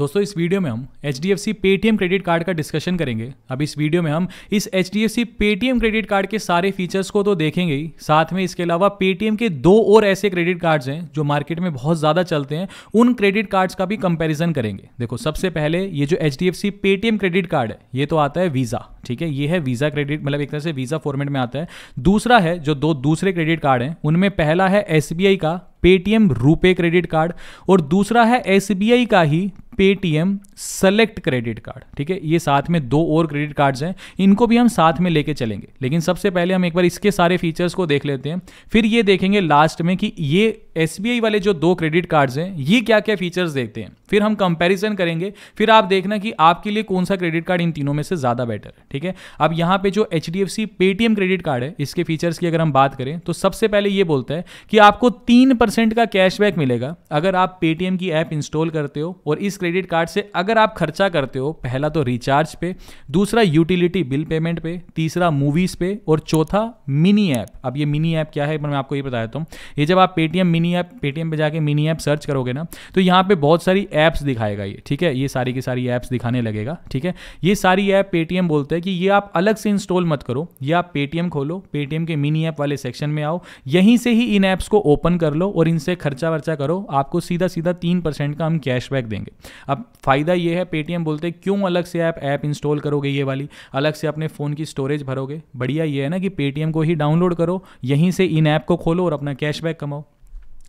दोस्तों इस वीडियो में हम H D F C Paytm credit card का डिस्कशन करेंगे अब इस वीडियो में हम इस H D F C Paytm credit card के सारे फीचर्स को तो देखेंगे ही साथ में इसके अलावा पेटीएम के दो और ऐसे क्रेडिट कार्ड्स हैं जो मार्केट में बहुत ज़्यादा चलते हैं उन क्रेडिट कार्ड्स का भी कंपेरिजन करेंगे देखो सबसे पहले ये जो H D F C Paytm credit card है ये तो आता है वीज़ा ठीक है ये है वीज़ा क्रेडिट मतलब एक तरह से वीज़ा फॉर्मेट में आता है दूसरा है जो दो दूसरे क्रेडिट कार्ड हैं उनमें पहला है एस बी आई का पेटीएम रुपे क्रेडिट कार्ड और दूसरा है एस का ही पेटीएम सेलेक्ट क्रेडिट कार्ड ठीक है ये साथ में दो और क्रेडिट कार्ड्स हैं इनको भी हम साथ में लेके चलेंगे लेकिन सबसे पहले हम एक बार इसके सारे फीचर्स को देख लेते हैं फिर ये देखेंगे लास्ट में कि ये एस वाले जो दो क्रेडिट कार्ड्स हैं ये क्या क्या फीचर्स देखते हैं फिर हम कंपेरिजन करेंगे फिर आप देखना कि आपके लिए कौन सा क्रेडिट कार्ड इन तीनों में से ज़्यादा बेटर है ठीक है अब यहाँ पे जो H D F C Paytm credit card है इसके फीचर्स की अगर हम बात करें तो सबसे पहले ये बोलता है कि आपको तीन परसेंट का कैशबैक मिलेगा अगर आप पेटीएम की ऐप इंस्टॉल करते हो और इस क्रेडिट क्रेडिट कार्ड से अगर आप खर्चा करते हो पहला तो रिचार्ज पे दूसरा यूटिलिटी बिल पेमेंट पे तीसरा मूवीज़ पे और चौथा मिनी ऐप अब ये मिनी ऐप क्या है मैं आपको ये बता देता हूँ ये जब आप पेटीएम मिनी ऐप पेटीएम पर जाके मिनी ऐप सर्च करोगे ना तो यहाँ पर बहुत सारी ऐप्स दिखाएगा ये ठीक है ये सारी की सारी ऐप्स दिखाने लगेगा ठीक है ये सारी ऐप पेटीएम बोलते हैं कि ये आप अलग से इंस्टॉल मत करो ये आप पेटीएम खोलो पेटीएम के मिनी ऐप वाले सेक्शन में आओ यहीं से ही इन ऐप्स को ओपन कर लो और इनसे खर्चा वर्चा करो आपको सीधा सीधा तीन परसेंट का हम कैशबैक देंगे अब फ़ायदा ये है पेटीएम बोलते हैं क्यों अलग से आप ऐप इंस्टॉल करोगे ये वाली अलग से अपने फ़ोन की स्टोरेज भरोगे बढ़िया ये है ना कि पेटीएम को ही डाउनलोड करो यहीं से इन ऐप को खोलो और अपना कैशबैक कमाओ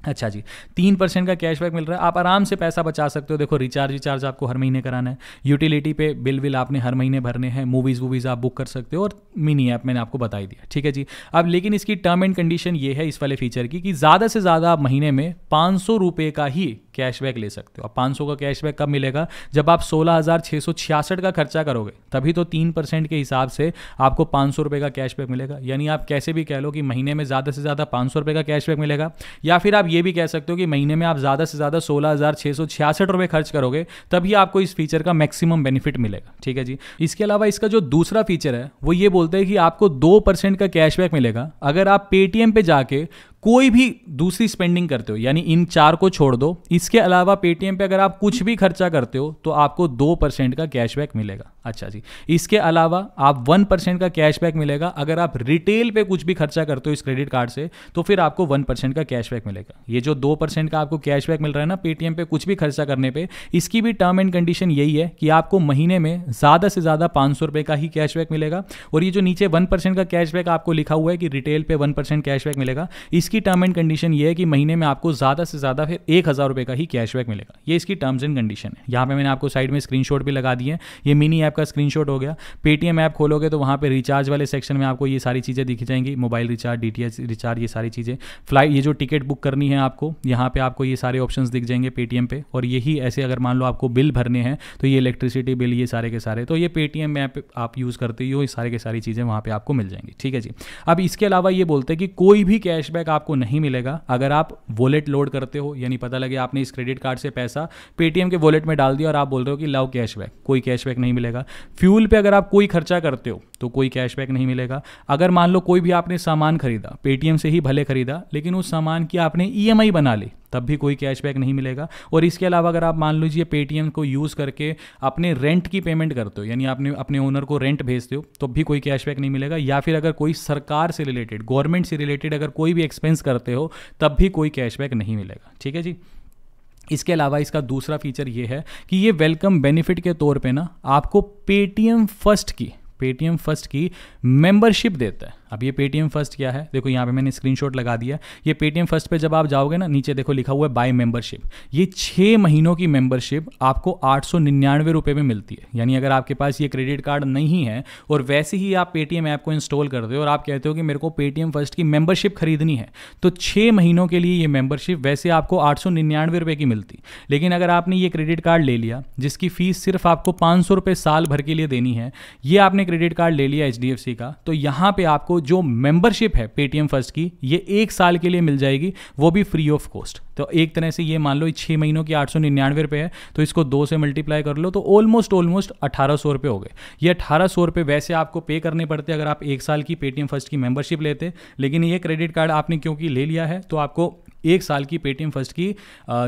अच्छा जी तीन परसेंट का कैशबैक मिल रहा है आप आराम से पैसा बचा सकते हो देखो रिचार्ज रिचार्ज आपको हर महीने कराना है यूटिलिटी पे बिल बिल आपने हर महीने भरने हैं मूवीज़ वूवीज़ आप बुक कर सकते हो और मिनी ऐप मैंने आपको बताई दिया ठीक है जी अब लेकिन इसकी टर्म एंड कंडीशन ये है इस वाले फीचर की कि ज़्यादा से ज़्यादा आप महीने में पाँच का ही कैशबैक ले सकते हो और पाँच का कैशबैक कब मिलेगा जब आप सोलह का खर्चा करोगे तभी तो तीन परसेंट के हिसाब से आपको पाँच सौ का कैशबैक मिलेगा यानी आप कैसे भी कह लो कि महीने में ज़्यादा से ज़्यादा पाँच सौ का कैशबैक मिलेगा या फिर आप ये भी कह सकते हो कि महीने में आप ज़्यादा से ज़्यादा सोलह हज़ार खर्च करोगे तभी आपको इस फीचर का मैक्सिमम बेनिफिट मिलेगा ठीक है जी इसके अलावा इसका जो दूसरा फीचर है वो ये बोलते हैं कि आपको दो परसेंट का कैशबैक मिलेगा अगर आप पेटीएम पे जाके कोई भी दूसरी स्पेंडिंग करते हो यानी इन चार को छोड़ दो इसके अलावा पेटीएम पे अगर आप कुछ भी खर्चा करते हो तो आपको दो परसेंट का कैशबैक मिलेगा अच्छा जी इसके अलावा आप वन परसेंट का कैशबैक मिलेगा अगर आप रिटेल पे कुछ भी खर्चा करते हो इस क्रेडिट कार्ड से तो फिर आपको वन परसेंट का कैशबैक मिलेगा ये जो दो परसेंट का आपको कैशबैक मिल रहा है ना पेटीएम पे कुछ भी खर्चा करने पे इसकी भी टर्म एंड कंडीशन यही है कि आपको महीने में ज़्यादा से ज़्यादा पाँच सौ रुपये का ही कैशबैक मिलेगा और ये जो नीचे वन परसेंट का कैशबैक आपको लिखा हुआ है कि रिटेल पे वन परसेंट कैशबैक मिलेगा इस इसकी टर्म एंड कंडीशन ये है कि महीने में आपको ज़्यादा से ज़्यादा फिर एक हज़ार रुपये का ही कैशबैक मिलेगा ये इसकी टर्म्स एंड कंडीशन है यहाँ पे मैंने आपको साइड में स्क्रीनशॉट भी लगा दिए ये मिनी ऐप का स्क्रीनशॉट हो गया पेटीएम ऐप खोलोगे तो वहाँ पर रिचार्ज वाले सेक्शन में आपको ये सारी चीज़ें दिखी जाएंगी मोबाइल रिचार्ज डी रिचार्ज ये सारी चीज़ें फ्लाइट ये जो टिकट बुक करनी है आपको यहाँ पर आपको ये सारे ऑप्शन दिख जाएंगे पेटीएम पर और यही ऐसे अगर मान लो आपको बिल भरने हैं तो ये इलेक्ट्रिसिटी बिल ये सारे के सारे तो ये पेटीएम ऐप आप यूज़ करते हो ये सारे के सारी चीज़ें वहाँ पर आपको मिल जाएंगी ठीक है जी अब इसके अलावा ये बोलते हैं कि कोई भी कैशबैक आप आपको नहीं मिलेगा अगर आप वॉलेट लोड करते हो यानी पता लगे आपने इस क्रेडिट कार्ड से पैसा पेटीएम के वॉलेट में डाल दिया और आप बोल रहे हो कि लाओ कैशबैक कोई कैशबैक नहीं मिलेगा फ्यूल पे अगर आप कोई खर्चा करते हो तो कोई कैशबैक नहीं मिलेगा अगर मान लो कोई भी आपने सामान खरीदा पेटीएम से ही भले खरीदा लेकिन उस सामान की आपने ई e बना ली तब भी कोई कैशबैक नहीं मिलेगा और इसके अलावा अगर आप मान लीजिए पेटीएम को यूज़ करके अपने रेंट की पेमेंट करते हो यानी आपने अपने ओनर को रेंट भेजते हो तब तो भी कोई कैशबैक नहीं मिलेगा या फिर अगर कोई सरकार से रिलेटेड गवर्नमेंट से रिलेटेड अगर कोई भी एक्सपेंस बैलेंस करते हो तब भी कोई कैशबैक नहीं मिलेगा ठीक है जी इसके अलावा इसका दूसरा फीचर ये है कि ये वेलकम बेनिफिट के तौर पे ना आपको पेटीएम फर्स्ट की पेटीएम फर्स्ट की मेंबरशिप देता है अब ये पेटीएम फर्स्ट क्या है देखो यहाँ पे मैंने स्क्रीनशॉट लगा दिया ये पेटीएम फर्स्ट पे जब आप जाओगे ना नीचे देखो लिखा हुआ है बाय मेंबरशिप ये छः महीनों की मेंबरशिप आपको आठ सौ निन्यानवे रुपये में मिलती है यानी अगर आपके पास ये क्रेडिट कार्ड नहीं है और वैसे ही आप पेटीएम ऐप को इंस्टॉल करते हो और आप कहते हो कि मेरे को पेटीएम फर्स्ट की मेंबरशिप खरीदनी है तो छः महीनों के लिए ये मेंबरशिप वैसे आपको आठ सौ निन्यानवे रुपये की मिलती लेकिन अगर आपने ये क्रेडिट कार्ड ले लिया जिसकी फीस सिर्फ आपको पाँच सौ रुपये साल भर के लिए देनी है ये आपने क्रेडिट कार्ड ले लिया एच का तो यहाँ पर आपको जो मेंबरशिप है पेटीएम फर्स्ट की ये एक साल के लिए मिल जाएगी वो भी फ्री ऑफ कॉस्ट तो एक तरह से ये मान लो छः महीनों की आठ सौ निन्यानवे रुपये है तो इसको दो से मल्टीप्लाई कर लो तो ऑलमोस्ट ऑलमोस्ट अठारह सौ रुपये हो गए ये अठारह सौ रुपये वैसे आपको पे करने पड़ते अगर आप एक साल की पेटीएम फर्स्ट की मेंबरशिप लेते लेकिन ये क्रेडिट कार्ड आपने क्योंकि ले लिया है तो आपको एक साल की पेटीएम फर्स्ट की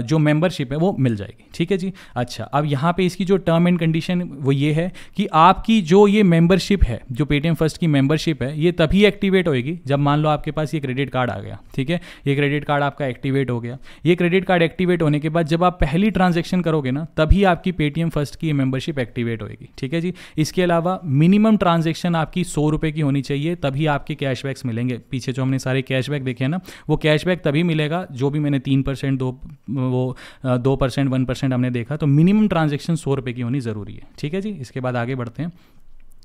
जो मेंबरशिप है वो मिल जाएगी ठीक है जी अच्छा अब यहाँ पे इसकी जो टर्म एंड कंडीशन वो ये है कि आपकी जो ये मेंबरशिप है जो पेटीएम फर्स्ट की मेंबरशिप है ये तभी एक्टिवेट होगी जब मान लो आपके पास ये क्रेडिट कार्ड आ गया ठीक है ये क्रेडिट कार्ड आपका एक्टिवेट हो गया ये क्रेडिट कार्ड एक्टिवेट होने के बाद जब आप पहली ट्रांजेक्शन करोगे ना तभी आपकी पेटीएम फर्स्ट की मेंबरशिप एक्टिवेट होगी ठीक है जी इसके अलावा मिनिमम ट्रांजेक्शन आपकी सौ रुपये की होनी चाहिए तभी आपके कैशबैक्स मिलेंगे पीछे जो हमने सारे कैशबैक देखे हैं ना वो कैशबैक तभी मिलेगा जो भी मैंने तीन परसेंट दो वो दो परसेंट वन परसेंट हमने देखा तो मिनिमम ट्रांजेक्शन सौ रुपये की होनी ज़रूरी है ठीक है जी इसके बाद आगे बढ़ते हैं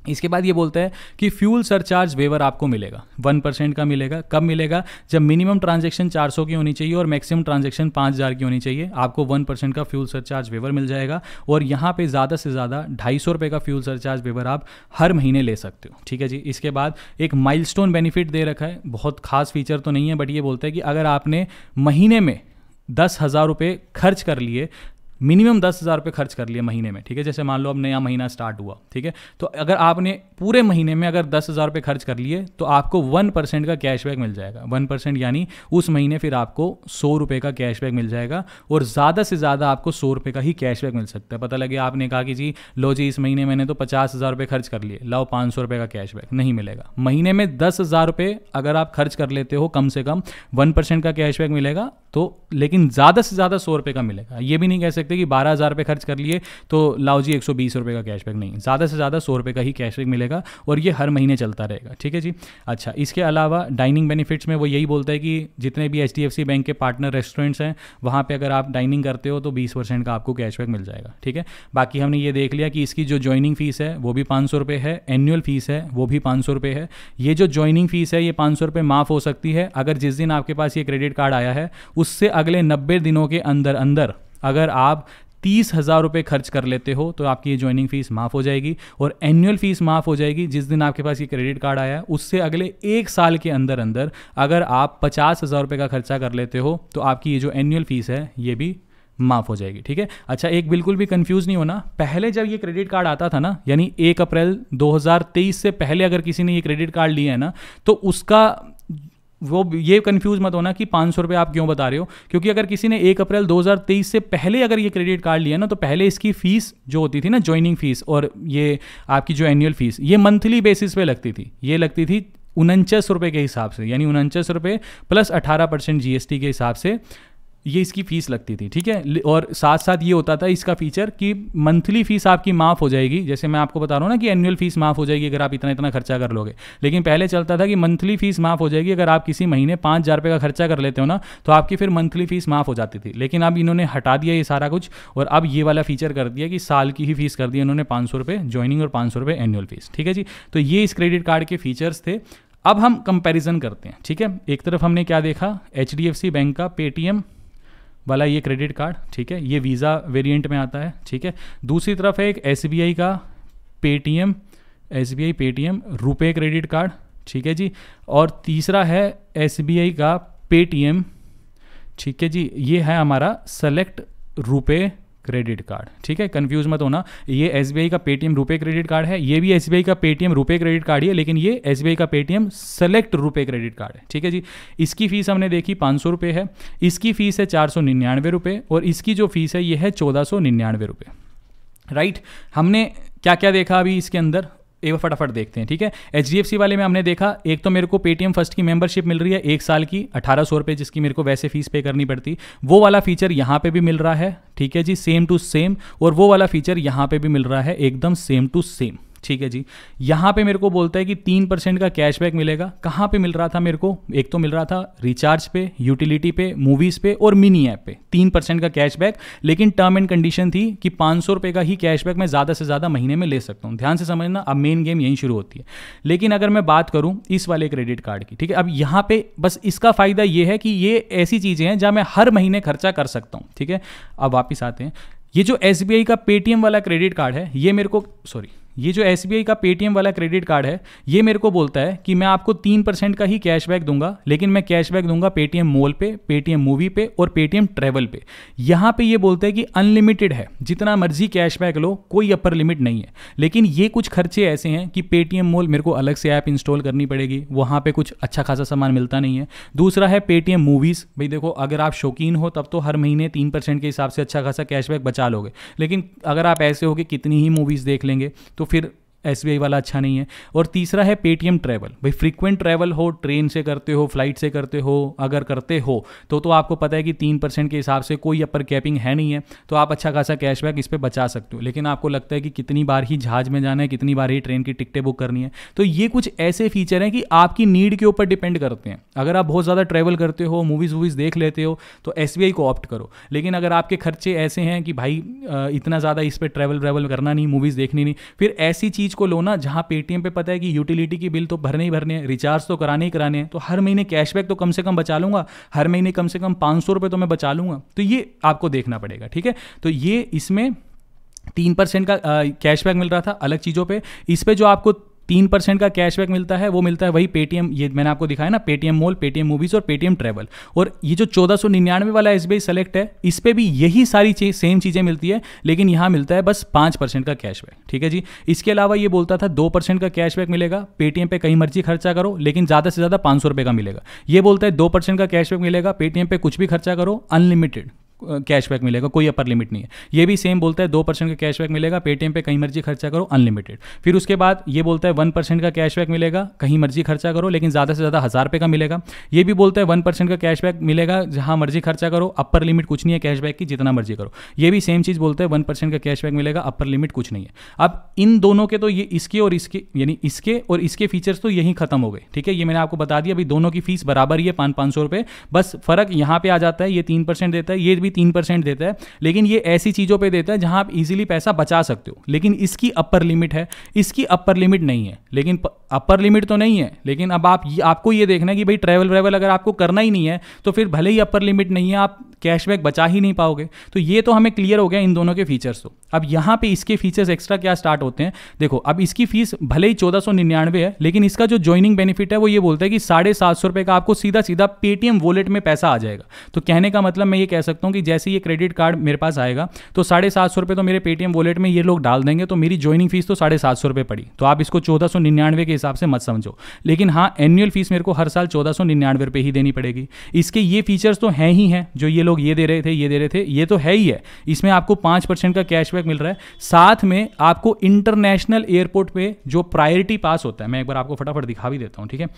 इसके बाद ये बोलता है कि फ्यूल सरचार्ज वेवर आपको मिलेगा वन परसेंट का मिलेगा कब मिलेगा जब मिनिमम ट्रांजेक्शन चार सौ की होनी चाहिए और मैक्सिमम ट्रांजेक्शन पाँच हज़ार की होनी चाहिए आपको वन परसेंट का फ्यूल सरचार्ज वेवर मिल जाएगा और यहाँ पे ज़्यादा से ज़्यादा ढाई सौ रुपये का फ्यूल सरचार्ज वेवर आप हर महीने ले सकते हो ठीक है जी इसके बाद एक माइल बेनिफिट दे रखा है बहुत खास फीचर तो नहीं है बट ये बोलता है कि अगर आपने महीने में दस हज़ार रुपये खर्च कर लिए मिनिमम दस हज़ार रुपये खर्च कर लिए महीने में ठीक है जैसे मान लो अब नया महीना स्टार्ट हुआ ठीक है तो अगर आपने पूरे महीने में अगर दस हज़ार रुपये खर्च कर लिए तो आपको वन परसेंट का कैशबैक मिल जाएगा वन परसेंट यानी उस महीने फिर आपको सौ रुपये का कैशबैक मिल जाएगा और ज़्यादा से ज़्यादा आपको सौ रुपये का ही कैशबैक मिल सकता है पता लगे आपने कहा कि जी लो जी इस महीने मैंने तो पचास हज़ार रुपये खर्च कर लिए लाओ पाँच सौ रुपये का कैशबैक नहीं मिलेगा महीने में दस हज़ार रुपये अगर आप खर्च कर लेते हो कम से कम वन परसेंट का कैशबैक मिलेगा तो लेकिन ज़्यादा से ज़्यादा सौ रुपये का मिलेगा ये भी नहीं कह सकते सकते कि बारह हज़ार रुपये खर्च कर लिए तो लाओ जी एक सौ बीस रुपये का कैशबैक नहीं ज़्यादा से ज़्यादा सौ रुपये का ही कैशबैक मिलेगा और ये हर महीने चलता रहेगा ठीक है जी अच्छा इसके अलावा डाइनिंग बेनिफिट्स में वो यही बोलता है कि जितने भी एच बैंक के पार्टनर रेस्टोरेंट्स हैं वहाँ पर अगर आप डाइनिंग करते हो तो बीस परसेंट का आपको कैशबैक मिल जाएगा ठीक है बाकी हमने ये देख लिया कि इसकी जो ज्वाइनिंग फीस है वो भी पाँच सौ रुपये है एनुअल फीस है वो भी पाँच सौ रुपये है ये जो ज्वाइनिंग फीस है ये पाँच सौ रुपये माफ़ हो सकती है अगर जिस दिन आपके पास ये क्रेडिट कार्ड आया है उससे अगले नब्बे दिनों के अंदर अंदर अगर आप तीस हज़ार रुपये खर्च कर लेते हो तो आपकी ये ज्वाइनिंग फीस माफ़ हो जाएगी और एनुअल फीस माफ़ हो जाएगी जिस दिन आपके पास ये क्रेडिट कार्ड आया उससे अगले एक साल के अंदर अंदर अगर आप पचास हज़ार रुपये का खर्चा कर लेते हो तो आपकी ये जो एनुअल फीस है ये भी माफ़ हो जाएगी ठीक है अच्छा एक बिल्कुल भी कंफ्यूज नहीं होना पहले जब ये क्रेडिट कार्ड आता था ना यानी एक अप्रैल 2023 से पहले अगर किसी ने ये क्रेडिट कार्ड लिया है ना तो उसका वो ये कन्फ्यूज मत होना कि पाँच सौ रुपये आप क्यों बता रहे हो क्योंकि अगर किसी ने एक अप्रैल 2023 से पहले अगर ये क्रेडिट कार्ड लिया ना तो पहले इसकी फ़ीस जो होती थी ना ज्वाइनिंग फ़ीस और ये आपकी जो एनुअल फ़ीस ये मंथली बेसिस पे लगती थी ये लगती थी उनचास रुपये के हिसाब से यानी उनचास रुपये प्लस अठारह परसेंट जी के हिसाब से ये इसकी फ़ीस लगती थी ठीक है और साथ साथ ये होता था इसका फीचर कि मंथली फ़ीस आपकी माफ़ हो जाएगी जैसे मैं आपको बता रहा हूँ ना कि एनुअल फ़ीस माफ़ हो जाएगी अगर आप इतना इतना खर्चा कर लोगे लेकिन पहले चलता था कि मंथली फ़ीस माफ़ हो जाएगी अगर आप किसी महीने पाँच हज़ार रुपये का खर्चा कर लेते हो ना तो आपकी फिर मंथली फ़ीस माफ़ हो जाती थी लेकिन अब इन्होंने हटा दिया ये सारा कुछ और अब ये वाला फ़ीचर कर दिया कि साल की ही फ़ीस कर दी इन्होंने पाँच सौ रुपये ज्वाइनिंग और पाँच सौ रुपये एनुअल फ़ीस ठीक है जी तो ये इस क्रेडिट कार्ड के फीचर्स थे अब हम कंपैरिजन करते हैं ठीक है एक तरफ हमने क्या देखा एच बैंक का पेटीएम वाला ये क्रेडिट कार्ड ठीक है ये वीज़ा वेरिएंट में आता है ठीक है दूसरी तरफ है एक एस का Paytm S B I Paytm RuPay credit card ठीक है जी और तीसरा है एस का पे ठीक है जी ये है हमारा सेलेक्ट रुपये क्रेडिट कार्ड ठीक है कन्फ्यूज मत होना ये एस का पेटीएम रुपये क्रेडिट कार्ड है ये भी एस का पेटीएम रुपये क्रेडिट कार्ड है लेकिन ये एस का Paytm select RuPay credit card है ठीक है जी इसकी फीस हमने देखी पाँच सौ रुपये है इसकी फीस है चार सौ निन्यानवे रुपये और इसकी जो फीस है ये है चौदह सौ निन्यानवे रुपये राइट हमने क्या क्या देखा अभी इसके अंदर एक बार फटाफट देखते हैं ठीक है एच डी एफ सी वाले में हमने देखा एक तो मेरे को पेटीएम फर्स्ट की मेंबरशिप मिल रही है एक साल की अठारह सौ रुपये जिसकी मेरे को वैसे फीस पे करनी पड़ती वो वाला फीचर यहाँ पे भी मिल रहा है ठीक है जी सेम टू सेम और वो वाला फीचर यहाँ पे भी मिल रहा है एकदम सेम टू सेम ठीक है जी यहाँ पे मेरे को बोलता है कि तीन परसेंट का कैशबैक मिलेगा कहाँ पे मिल रहा था मेरे को एक तो मिल रहा था रिचार्ज पे यूटिलिटी पे मूवीज़ पे और मिनी ऐप पे तीन परसेंट का कैशबैक लेकिन टर्म एंड कंडीशन थी कि पाँच सौ रुपये का ही कैशबैक मैं ज़्यादा से ज़्यादा महीने में ले सकता हूँ ध्यान से समझना अब मेन गेम यहीं शुरू होती है लेकिन अगर मैं बात करूँ इस वाले क्रेडिट कार्ड की ठीक है अब यहाँ पर बस इसका फ़ायदा ये है कि ये ऐसी चीज़ें हैं जहाँ मैं हर महीने खर्चा कर सकता हूँ ठीक है अब वापस आते हैं ये जो एस का पेटीएम वाला क्रेडिट कार्ड है ये मेरे को सॉरी ये जो एस का पेटीएम वाला क्रेडिट कार्ड है ये मेरे को बोलता है कि मैं आपको तीन परसेंट का ही कैशबैक दूंगा लेकिन मैं कैशबैक दूंगा पेटीएम मॉल पे पेटीएम मूवी पे और पेटीएम ट्रैवल पे यहाँ पे ये बोलता है कि अनलिमिटेड है जितना मर्जी कैशबैक लो कोई अपर लिमिट नहीं है लेकिन ये कुछ खर्चे ऐसे हैं कि पेटीएम मॉल मेरे को अलग से ऐप इंस्टॉल करनी पड़ेगी वहाँ पर कुछ अच्छा खासा सामान मिलता नहीं है दूसरा है पेटीएम मूवीज़ भाई देखो अगर आप शौकीन हो तब तो हर महीने तीन परसेंट के हिसाब से अच्छा खासा कैशबैक बचा लोगे लेकिन अगर आप ऐसे हो कि कितनी ही मूवीज़ देख लेंगे तो feel एस वाला अच्छा नहीं है और तीसरा है पेटीएम ट्रैवल भाई फ्रीक्वेंट ट्रैवल हो ट्रेन से करते हो फ्लाइट से करते हो अगर करते हो तो तो आपको पता है कि तीन परसेंट के हिसाब से कोई अपर कैपिंग है नहीं है तो आप अच्छा खासा कैशबैक इस पर बचा सकते हो लेकिन आपको लगता है कि कितनी बार ही जहाज में जाना है कितनी बार ही ट्रेन की टिकटें बुक करनी है तो ये कुछ ऐसे फीचर हैं कि आपकी नीड के ऊपर डिपेंड करते हैं अगर आप बहुत ज़्यादा ट्रैवल करते हो मूवीज़ वूवीज़ देख लेते हो तो एस को ऑप्ट करो लेकिन अगर आपके खर्चे ऐसे हैं कि भाई इतना ज़्यादा इस पर ट्रैवल व्रैवल करना नहीं मूवीज़ देखनी नहीं फिर ऐसी चीज़ चीज़ को लो ना जहां पेटीएम पे पता है कि यूटिलिटी की बिल तो भरने ही भरने हैं रिचार्ज तो कराने ही कराने हैं तो हर महीने कैशबैक तो कम से कम बचा लूंगा हर महीने कम से कम पांच सौ रुपए तो मैं बचा लूंगा तो ये आपको देखना पड़ेगा ठीक है तो ये इसमें तीन परसेंट का कैशबैक मिल रहा था अलग चीज़ों पे इस पे जो आपको तीन परसेंट का कैशबैक मिलता है वो मिलता है वही पेटीएम ये मैंने आपको दिखाया ना पेटीएम मॉल पेटीएम मूवीज और पेटीएम ट्रेवल और ये जो चौदह सौ निन्यानवे वाला एस बी सेलेक्ट है इस पर भी यही सारी चीज सेम चीज़ें मिलती है लेकिन यहाँ मिलता है बस पाँच परसेंट का कैशबैक ठीक है जी इसके अलावा ये बोलता था दो परसेंट का कैशबैक मिलेगा पेटीएम पे कहीं मर्जी खर्चा करो लेकिन ज़्यादा से ज़्यादा पाँच सौ रुपये का मिलेगा ये बोलता है दो परसेंट का कैशबैक मिलेगा पेटीएम पे कुछ भी खर्चा करो अनलिमिटेड कैशबैक मिलेगा कोई अपर लिमिट नहीं है ये भी सेम बोलता है दो परसेंट का कैशबैक मिलेगा पेटीएम पे कहीं मर्जी खर्चा करो अनलिमिटेड फिर उसके बाद ये बोलता है वन परसेंट का कैशबैक मिलेगा कहीं मर्जी खर्चा करो लेकिन ज़्यादा से ज़्यादा हज़ार रुपये का मिलेगा ये भी बोलता है वन परसेंट का कैशबैक मिलेगा जहाँ मर्जी खर्चा करो अपर लिमिट कुछ नहीं है कैशबैक की जितना मर्जी करो ये भी सेम चीज़ बोलता है वन परसेंट का कैशबैक मिलेगा अपर लिमिट कुछ नहीं है अब इन दोनों के तो ये इसके और इसके यानी इसके और इसके फीचर्स तो यहीं खत्म हो गए ठीक है ये मैंने आपको बता दिया अभी दोनों की फीस बराबर ही है पाँच पाँच सौ रुपये बस फर्क यहाँ पर आ जाता है ये तीन परसेंट देता है ये भी भी तीन परसेंट देता है लेकिन ये ऐसी चीज़ों पे देता है जहां आप इजीली पैसा बचा सकते हो लेकिन इसकी अपर लिमिट है इसकी अपर लिमिट नहीं है लेकिन अपर लिमिट तो नहीं है लेकिन अब आप ये, आपको ये देखना है कि भाई ट्रैवल व्रैवल अगर आपको करना ही नहीं है तो फिर भले ही अपर लिमिट नहीं है आप कैशबैक बचा ही नहीं पाओगे तो ये तो हमें क्लियर हो गया इन दोनों के फीचर्स तो अब यहाँ पे इसके फीचर्स एक्स्ट्रा क्या स्टार्ट होते हैं देखो अब इसकी फीस भले ही चौदह सौ निन्यानवे है लेकिन इसका जो ज्वाइनिंग बेनिफिट है वो ये बोलता है कि साढ़े सात सौ रुपये का आपको सीधा सीधा पेटीएम वॉलेट में पैसा आ जाएगा तो कहने का मतलब मैं ये कह सकता हूँ कि जैसे ये क्रेडिट कार्ड मेरे पास आएगा तो साढ़े सात सौ रुपये तो मेरे पेटीएम वॉलेट में ये लोग डाल देंगे तो मेरी ज्वाइनिंग फीस तो साढ़े सात सौ रुपये पड़ी तो आप इसको चौदह सौ निन्यानवे के हिसाब से मत समझो लेकिन हाँ एनुअल फीस मेरे को हर साल चौदह सौ निन्यानवे रुपये ही देनी पड़ेगी इसके ये फीचर्स तो हैं ही हैं जो ये लोग ये दे रहे थे ये दे रहे थे ये तो है ही है इसमें आपको पाँच परसेंट का कैशबैक मिल रहा है साथ में आपको इंटरनेशनल एयरपोर्ट पर जो प्रायोरिटी पास होता है मैं एक बार आपको फटाफट दिखा भी देता हूँ ठीक है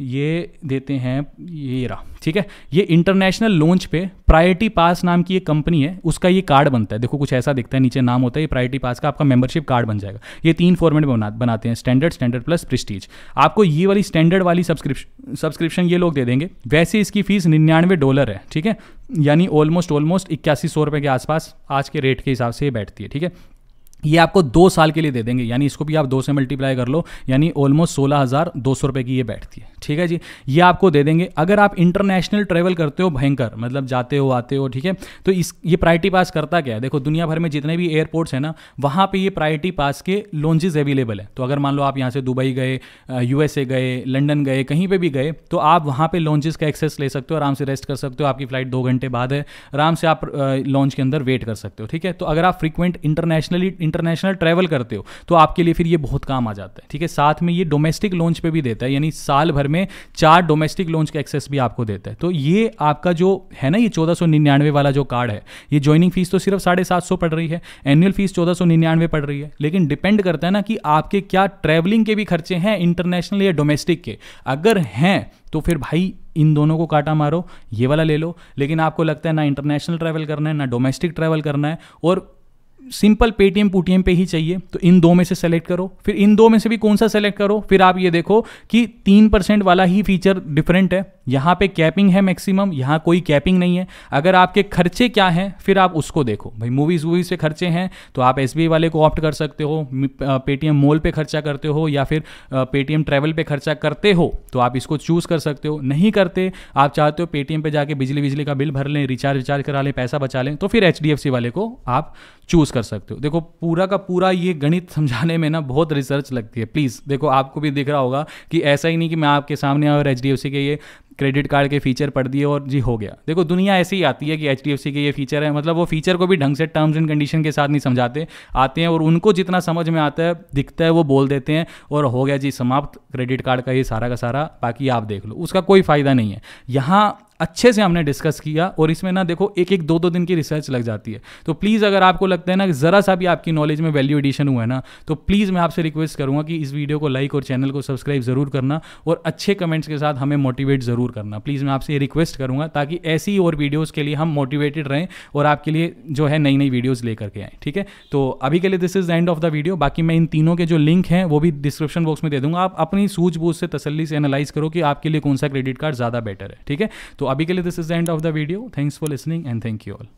ये देते हैं ये रहा ठीक है ये इंटरनेशनल लॉन्च पे प्रायोरिटी पास नाम की एक कंपनी है उसका ये कार्ड बनता है देखो कुछ ऐसा दिखता है नीचे नाम होता है ये प्रायोरिटी पास का आपका मेंबरशिप कार्ड बन जाएगा ये तीन फॉर्मेट में बना बनाते हैं स्टैंडर्ड स्टैंडर्ड प्लस प्रिस्टीज आपको ये वाली स्टैंडर्ड वाली सब्सक्रिप्शन सब्सक्रिप्शन ये लोग दे देंगे वैसे इसकी फीस निन्यानवे डॉलर है ठीक है यानी ऑलमोस्ट ऑलमोस्ट इक्यासी सौ रुपये के आसपास आज के रेट के हिसाब से बैठती है ठीक है ये आपको दो साल के लिए दे देंगे यानी इसको भी आप दो से मल्टीप्लाई कर लो यानी ऑलमोस्ट सोलह हज़ार दो सौ रुपये की ये बैठती है ठीक है जी ये आपको दे देंगे अगर आप इंटरनेशनल ट्रेवल करते हो भयंकर मतलब जाते हो आते हो ठीक है तो इस ये प्रायरिटी पास करता क्या है देखो दुनिया भर में जितने भी एयरपोर्ट्स हैं ना वहाँ पर ये प्रायरिटी पास के लॉन्जेज अवेलेबल है तो अगर मान लो आप यहाँ से दुबई गए यूएसए गए लंडन गए कहीं पर भी गए तो आप वहाँ पर लॉन्जेस का एक्सेस ले सकते हो आराम से रेस्ट कर सकते हो आपकी फ्लाइट दो घंटे बाद है आराम से आप लॉन्च के अंदर वेट कर सकते हो ठीक है तो अगर आप फ्रिक्वेंट इंटरनेशनली इंटरनेशनल ट्रैवल करते हो तो आपके लिए फिर ये बहुत काम आ जाता है ठीक है साथ में ये डोमेस्टिक लॉन्च पे भी देता है यानी साल भर में में चार डोमेस्टिक लोन्स का एक्सेस भी आपको देता है तो ये आपका जो है ना ये चौदह वाला जो कार्ड है ये ज्वाइनिंग फीस तो सिर्फ साढ़े सात सौ पड़ रही है एनुअल फीस चौदह पड़ रही है लेकिन डिपेंड करता है ना कि आपके क्या ट्रैवलिंग के भी खर्चे हैं इंटरनेशनल या डोमेस्टिक के अगर हैं तो फिर भाई इन दोनों को काटा मारो ये वाला ले लो लेकिन आपको लगता है ना इंटरनेशनल ट्रैवल करना है ना डोमेस्टिक ट्रैवल करना है और सिंपल पेटीएम पुटीएम पे ही चाहिए तो इन दो में से सेलेक्ट करो फिर इन दो में से भी कौन सा सेलेक्ट करो फिर आप ये देखो कि तीन परसेंट वाला ही फीचर डिफरेंट है यहाँ पे कैपिंग है मैक्सिमम यहाँ कोई कैपिंग नहीं है अगर आपके खर्चे क्या हैं फिर आप उसको देखो भाई मूवीज़ वूवीज़ पे खर्चे हैं तो आप एस वाले को ऑप्ट कर सकते हो पेटीएम मॉल पे खर्चा करते हो या फिर पेटीएम ट्रैवल पे खर्चा करते हो तो आप इसको चूज़ कर सकते हो नहीं करते आप चाहते हो पेटीएम पर जाके बिजली बिजली का बिल भर लें रिचार्ज रिचार्ज करा लें पैसा बचा लें तो फिर एच वाले को आप चूज़ कर सकते हो देखो पूरा का पूरा ये गणित समझाने में ना बहुत रिसर्च लगती है प्लीज़ देखो आपको भी दिख रहा होगा कि ऐसा ही नहीं कि मैं आपके सामने आया और एच के ये क्रेडिट कार्ड के फीचर पढ़ दिए और जी हो गया देखो दुनिया ऐसी ही आती है कि एच के ये फीचर है मतलब वो फीचर को भी ढंग से टर्म्स एंड कंडीशन के साथ नहीं समझाते आते हैं और उनको जितना समझ में आता है दिखता है वो बोल देते हैं और हो गया जी समाप्त क्रेडिट कार्ड का ये सारा का सारा बाकी आप देख लो उसका कोई फ़ायदा नहीं है यहाँ अच्छे से हमने डिस्कस किया और इसमें ना देखो एक एक दो दो दिन की रिसर्च लग जाती है तो प्लीज़ अगर आपको लगता है ना कि ज़रा सा भी आपकी नॉलेज में वैल्यू एडिशन हुआ है ना तो प्लीज़ मैं आपसे रिक्वेस्ट करूँगा कि इस वीडियो को लाइक और चैनल को सब्सक्राइब ज़रूर करना और अच्छे कमेंट्स के साथ हमें मोटिवेट ज़रूर करना प्लीज़ मैं आपसे रिक्वेस्ट करूँगा ताकि ऐसी और वीडियोज़ के लिए हम मोटिवेटेड रहें और आपके लिए जो है नई नई वीडियोज़ लेकर के आएँ ठीक है तो अभी के लिए this is the end of the video बाकी मैं इन तीनों के जो लिंक हैं वो भी डिस्क्रिप्शन बॉक्स में दे दूंगा आप अपनी सूझबूझ से तसली से एनालाइज करो कि आपके लिए कौन सा क्रेडिट कार्ड ज़्यादा बेटर है ठीक है तो So abhi ke this is the end of the video. Thanks for listening and thank you all.